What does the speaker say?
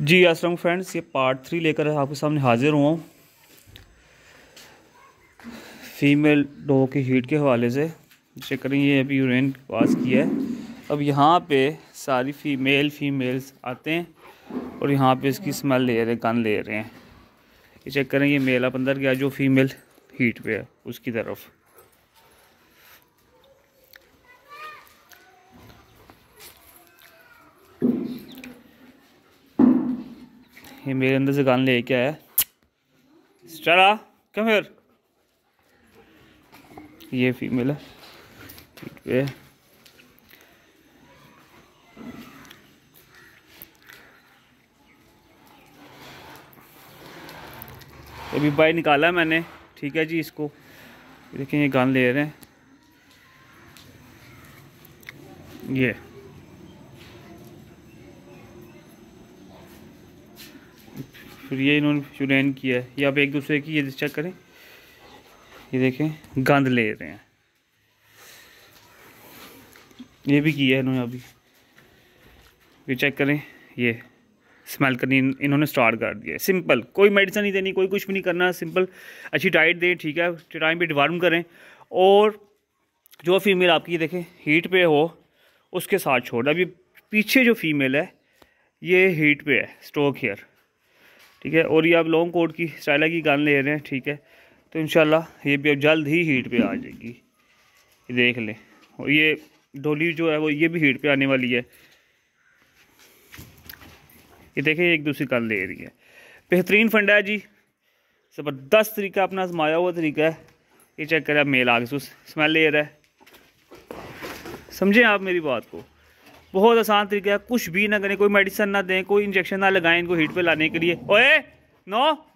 जी Aslam friends ये part three लेकर आपके सामने हाज़िर हुआ हूँ फीमेल डो के हीट के हवाले से चेक करें ये अभी यूरेन पास किया है अब यहाँ पे सारी फीमेल फीमेल्स आते हैं और यहाँ पे इसकी स्मेल ले रहे हैं कान ले रहे हैं ये चेक करें ये मेला अंदर गया जो फीमेल हीट पे है उसकी तरफ ये मेरे अंदर से गान लेके आया चला क्या फिर ये फीमेल है ठीक है अभी बाई निकाला है मैंने ठीक है जी इसको देखिए ये गान ले रहे हैं ये फिर ये इन्होंने चुनैन किया है ये आप एक दूसरे की ये चेक करें ये देखें गंद ले रहे हैं ये भी किया है इन्होंने अभी ये चेक करें ये स्मेल करनी इन्होंने स्टार्ट कर दिया सिंपल कोई मेडिसिन नहीं देनी कोई कुछ भी नहीं करना सिंपल अच्छी डाइट दें ठीक है टाइम पर डिवार्म करें और जो फीमेल आपकी देखें हीट पे हो उसके साथ छोड़ अभी पीछे जो फीमेल है ये हीट पे है स्ट्रोक हेयर ठीक है और ये आप लॉन्ग कोट की स्टाइला की गन ले रहे हैं ठीक है तो इन ये भी अब जल्द ही हीट पे आ जाएगी देख लें और ये डोली जो है वो ये भी हीट पे आने वाली है ये देखें एक दूसरी गन ले रही है बेहतरीन फंडा है जी ज़बरदस्त तरीका अपना समाया हुआ तरीका है ये चेक करें मेल आगे स्मेल ले रहा है समझें आप मेरी बात को बहुत आसान तरीका है कुछ भी ना करें कोई मेडिसिन ना दें कोई इंजेक्शन ना लगाएं इनको हीट पे लाने के लिए ओए नो